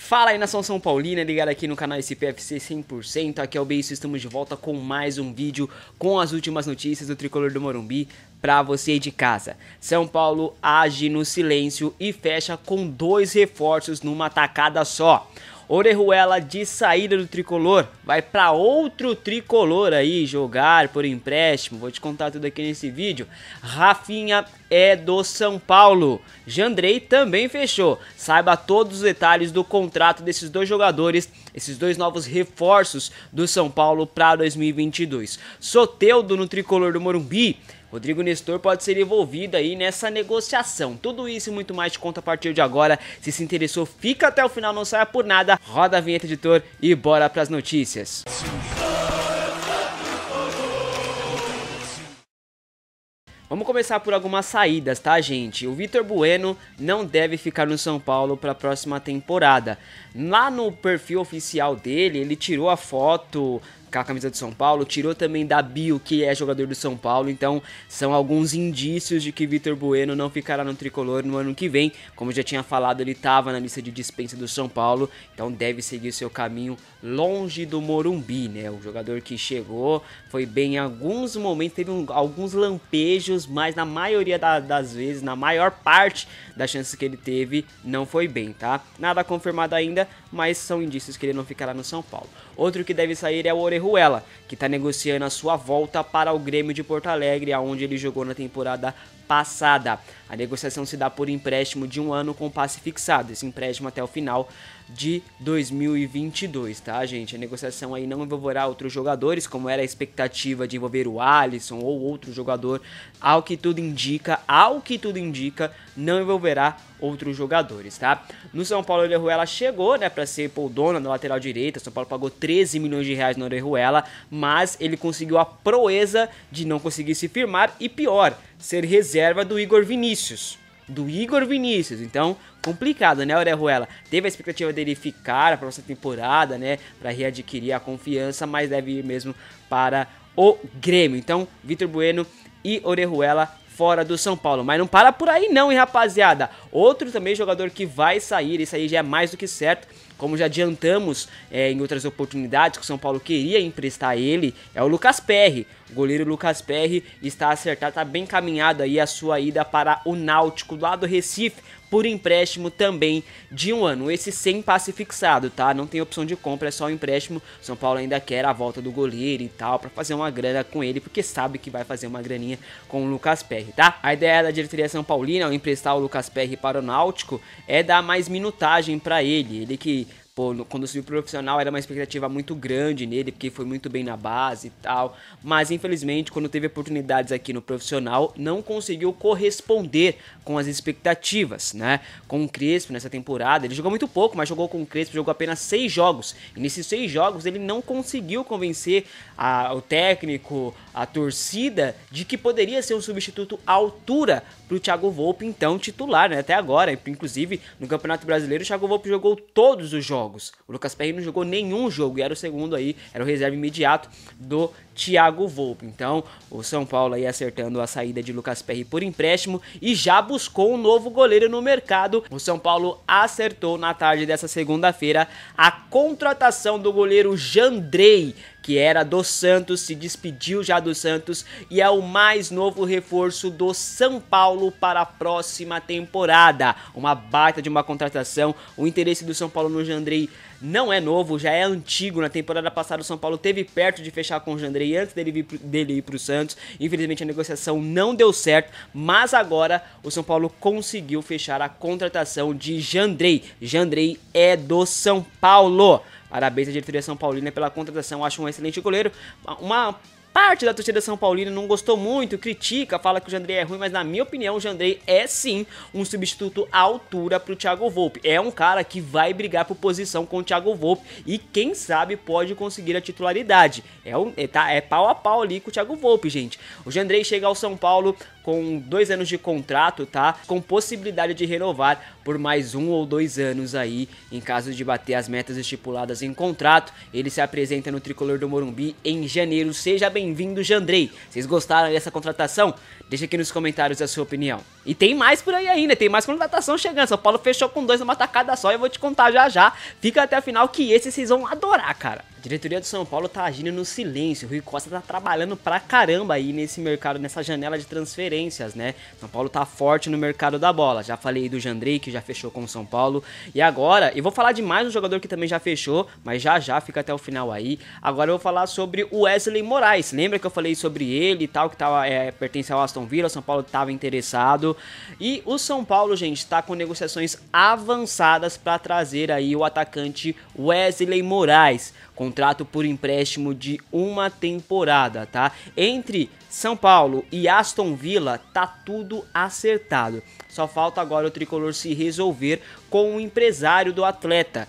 Fala aí nação São Paulina, ligado aqui no canal SPFC 100%, aqui é o Beiço, estamos de volta com mais um vídeo com as últimas notícias do Tricolor do Morumbi para você de casa. São Paulo age no silêncio e fecha com dois reforços numa tacada só. Orejuela de saída do tricolor, vai para outro tricolor aí jogar por empréstimo. Vou te contar tudo aqui nesse vídeo. Rafinha é do São Paulo. Jandrei também fechou. Saiba todos os detalhes do contrato desses dois jogadores esses dois novos reforços do São Paulo para 2022. Soteudo no tricolor do Morumbi. Rodrigo Nestor pode ser envolvido aí nessa negociação. Tudo isso e muito mais te conta a partir de agora. Se se interessou, fica até o final, não saia por nada. Roda a vinheta, editor, e bora para as notícias. Música Vamos começar por algumas saídas, tá, gente? O Vitor Bueno não deve ficar no São Paulo para a próxima temporada. Lá no perfil oficial dele, ele tirou a foto com a camisa do São Paulo, tirou também da Bio, que é jogador do São Paulo, então são alguns indícios de que Vitor Bueno não ficará no tricolor no ano que vem. Como já tinha falado, ele estava na lista de dispensa do São Paulo, então deve seguir seu caminho longe do Morumbi, né? O jogador que chegou foi bem em alguns momentos, teve um, alguns lampejos, mas na maioria da, das vezes, na maior parte das chances que ele teve, não foi bem, tá? Nada confirmado ainda, mas são indícios que ele não ficará no São Paulo. Outro que deve sair é o Ore Orejuela, que está negociando a sua volta para o Grêmio de Porto Alegre, aonde ele jogou na temporada passada. A negociação se dá por empréstimo de um ano com passe fixado, esse empréstimo até o final de 2022, tá, gente? A negociação aí não envolverá outros jogadores, como era a expectativa de envolver o Alisson ou outro jogador. Ao que tudo indica, ao que tudo indica, não envolverá outros jogadores, tá? No São Paulo, o Ruela chegou, né, para ser Poldona na lateral direita. São Paulo pagou 13 milhões de reais no Ruela, mas ele conseguiu a proeza de não conseguir se firmar e pior, ser reserva do Igor Vinícius do Igor Vinícius. Então, complicado, né, Orejuela? Teve a expectativa dele ficar para essa temporada, né, para readquirir a confiança, mas deve ir mesmo para o Grêmio. Então, Vitor Bueno e Orejuela fora do São Paulo. Mas não para por aí não, hein, rapaziada. Outro também jogador que vai sair, isso aí já é mais do que certo, como já adiantamos é, em outras oportunidades que o São Paulo queria emprestar ele, é o Lucas Perry. O goleiro Lucas Perry está acertado, está bem caminhado aí a sua ida para o Náutico lá do Recife por empréstimo também de um ano. Esse sem passe fixado, tá? Não tem opção de compra, é só o empréstimo. São Paulo ainda quer a volta do goleiro e tal, para fazer uma grana com ele, porque sabe que vai fazer uma graninha com o Lucas Perry, tá? A ideia da diretoria São Paulina ao emprestar o Lucas Perry para o Náutico é dar mais minutagem para ele. Ele que Pô, no, quando subiu profissional era uma expectativa muito grande nele, porque foi muito bem na base e tal. Mas infelizmente, quando teve oportunidades aqui no profissional, não conseguiu corresponder com as expectativas, né? Com o Crespo nessa temporada, ele jogou muito pouco, mas jogou com o Crespo, jogou apenas seis jogos. E nesses seis jogos ele não conseguiu convencer a, o técnico, a torcida, de que poderia ser um substituto à altura para o Thiago Volpe, então titular, né? Até agora, inclusive no Campeonato Brasileiro, o Thiago Volpe jogou todos os jogos jogos. O Lucas Perry não jogou nenhum jogo e era o segundo aí, era o reserva imediato do Thiago Volpe. Então, o São Paulo aí acertando a saída de Lucas Perry por empréstimo e já buscou um novo goleiro no mercado. O São Paulo acertou na tarde dessa segunda-feira a contratação do goleiro Jandrei, que era do Santos, se despediu já do Santos e é o mais novo reforço do São Paulo para a próxima temporada. Uma baita de uma contratação. O interesse do São Paulo no Jandrei não é novo, já é antigo. Na temporada passada o São Paulo teve perto de fechar com o Jandrei aí antes dele, vir, dele ir para o Santos. Infelizmente a negociação não deu certo, mas agora o São Paulo conseguiu fechar a contratação de Jandrei. Jandrei é do São Paulo. Parabéns à diretoria São Paulina pela contratação, acho um excelente goleiro. Uma Parte da torcida São Paulina não gostou muito, critica, fala que o Jandrei é ruim, mas na minha opinião o Jandrei é sim um substituto à altura pro Thiago Volpe. É um cara que vai brigar por posição com o Thiago Volpe e quem sabe pode conseguir a titularidade. É, um, é, tá, é pau a pau ali com o Thiago Volpe, gente. O Jandrei chega ao São Paulo com dois anos de contrato, tá? Com possibilidade de renovar por mais um ou dois anos aí. Em caso de bater as metas estipuladas em contrato, ele se apresenta no tricolor do Morumbi em janeiro. Seja bem-vindo, Jandrei. Vocês gostaram dessa contratação? Deixa aqui nos comentários a sua opinião. E tem mais por aí ainda, tem mais contratação chegando. São Paulo fechou com dois numa tacada só. Eu vou te contar já já. Fica até a final que esse vocês vão adorar, cara. A diretoria do São Paulo está agindo no silêncio. O Rui Costa está trabalhando pra caramba aí nesse mercado, nessa janela de transferências, né? São Paulo está forte no mercado da bola. Já falei do Jandrei, que já fechou com o São Paulo. E agora, eu vou falar de mais um jogador que também já fechou, mas já já fica até o final aí. Agora eu vou falar sobre o Wesley Moraes. Lembra que eu falei sobre ele e tal, que tava, é, pertence ao Aston Villa, o São Paulo estava interessado. E o São Paulo, gente, está com negociações avançadas para trazer aí o atacante Wesley Moraes. Com contrato por empréstimo de uma temporada, tá? Entre São Paulo e Aston Villa tá tudo acertado. Só falta agora o tricolor se resolver com o empresário do atleta.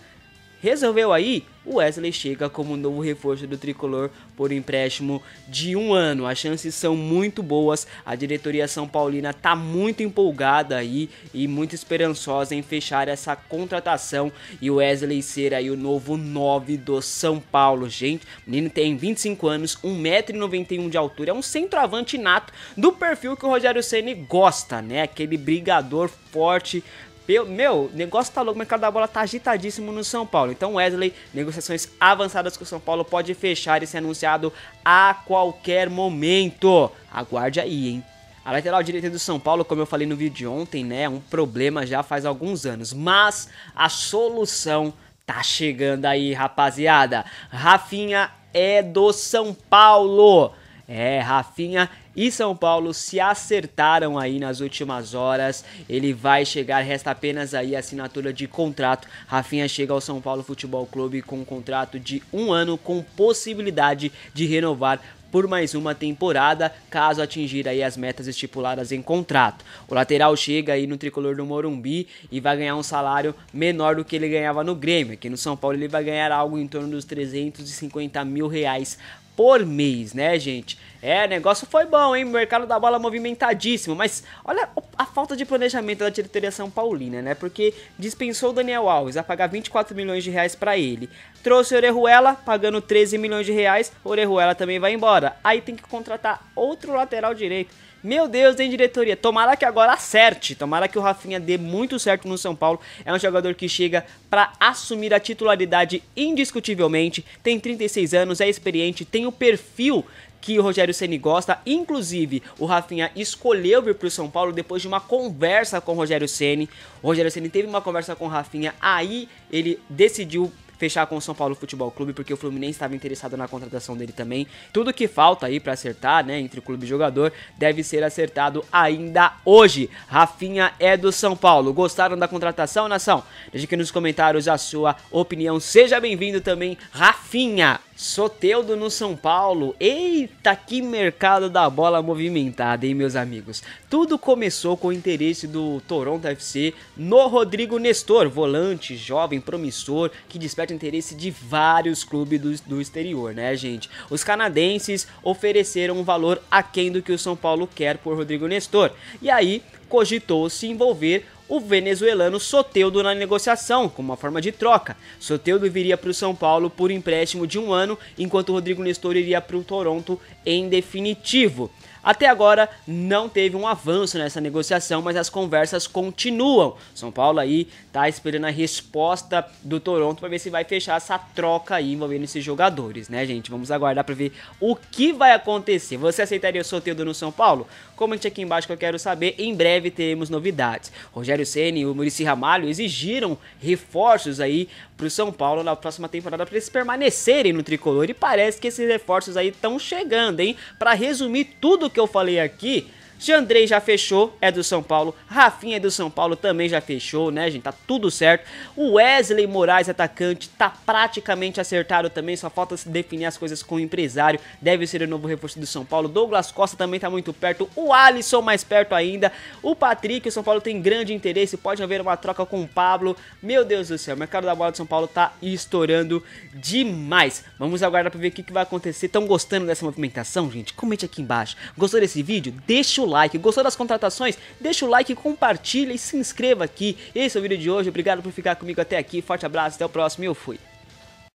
Resolveu aí? Wesley chega como novo reforço do tricolor por empréstimo de um ano. As chances são muito boas, a diretoria São Paulina tá muito empolgada aí e muito esperançosa em fechar essa contratação e o Wesley ser aí o novo 9 do São Paulo, gente. O menino tem 25 anos, 1,91m de altura, é um centroavante nato do perfil que o Rogério Ceni gosta, né? Aquele brigador forte meu, meu, negócio tá louco, o mercado da bola tá agitadíssimo no São Paulo. Então, Wesley, negociações avançadas com o São Paulo pode fechar e ser anunciado a qualquer momento. Aguarde aí, hein? A lateral direita do São Paulo, como eu falei no vídeo de ontem, né, é um problema já faz alguns anos, mas a solução tá chegando aí, rapaziada. Rafinha é do São Paulo. É, Rafinha e São Paulo se acertaram aí nas últimas horas. Ele vai chegar, resta apenas aí a assinatura de contrato. Rafinha chega ao São Paulo Futebol Clube com um contrato de um ano com possibilidade de renovar por mais uma temporada, caso atingir aí as metas estipuladas em contrato. O lateral chega aí no tricolor do Morumbi e vai ganhar um salário menor do que ele ganhava no Grêmio. Aqui no São Paulo ele vai ganhar algo em torno dos 350 mil reais por mês, né, gente? É, negócio foi bom, hein? O mercado da bola movimentadíssimo, mas olha a falta de planejamento da diretoria São Paulina, né? Porque dispensou o Daniel Alves a pagar 24 milhões de reais para ele. Trouxe Orejuela pagando 13 milhões de reais, Orejuela também vai embora. Aí tem que contratar outro lateral direito. Meu Deus, hein, diretoria? Tomara que agora acerte. Tomara que o Rafinha dê muito certo no São Paulo. É um jogador que chega para assumir a titularidade indiscutivelmente. Tem 36 anos, é experiente, tem o perfil que o Rogério Ceni gosta. Inclusive, o Rafinha escolheu vir para o São Paulo depois de uma conversa com o Rogério Ceni. O Rogério Ceni teve uma conversa com o Rafinha, aí ele decidiu fechar com o São Paulo Futebol Clube, porque o Fluminense estava interessado na contratação dele também. Tudo que falta aí para acertar, né, entre o clube e jogador, deve ser acertado ainda hoje. Rafinha é do São Paulo. Gostaram da contratação, nação? Deixe aqui nos comentários a sua opinião. Seja bem-vindo também, Rafinha. Soteudo no São Paulo. Eita, que mercado da bola movimentada, hein, meus amigos? Tudo começou com o interesse do Toronto FC no Rodrigo Nestor, volante jovem, promissor, que desperta interesse de vários clubes do, do exterior, né, gente? Os canadenses ofereceram um valor aquém do que o São Paulo quer por Rodrigo Nestor. E aí, cogitou se envolver o venezuelano Soteudo na negociação, como uma forma de troca. Soteudo viria para o São Paulo por empréstimo de um ano, enquanto Rodrigo Nestor iria para o Toronto em definitivo. Até agora não teve um avanço nessa negociação, mas as conversas continuam. São Paulo aí tá esperando a resposta do Toronto para ver se vai fechar essa troca aí envolvendo esses jogadores, né, gente? Vamos aguardar para ver o que vai acontecer. Você aceitaria o sorteio no São Paulo? Comente aqui embaixo que eu quero saber. Em breve teremos novidades. Rogério Rogério Ceni e o Murici Ramalho exigiram reforços aí para o São Paulo na próxima temporada para eles permanecerem no tricolor. E parece que esses reforços aí estão chegando, hein? Para resumir tudo que eu falei aqui, Jandrei já fechou, é do São Paulo. Rafinha é do São Paulo também já fechou, né, gente? Tá tudo certo. O Wesley Moraes, atacante, tá praticamente acertado também. Só falta se definir as coisas com o empresário. Deve ser o novo reforço do São Paulo. Douglas Costa também tá muito perto. O Alisson mais perto ainda. O Patrick, o São Paulo tem grande interesse. Pode haver uma troca com o Pablo. Meu Deus do céu, o mercado da bola do São Paulo tá estourando demais. Vamos aguardar pra ver o que, que vai acontecer. Estão gostando dessa movimentação, gente? Comente aqui embaixo. Gostou desse vídeo? Deixa o like. Gostou das contratações? Deixa o like, compartilha e se inscreva aqui. Esse é o vídeo de hoje. Obrigado por ficar comigo até aqui. Forte abraço, até o próximo e eu fui.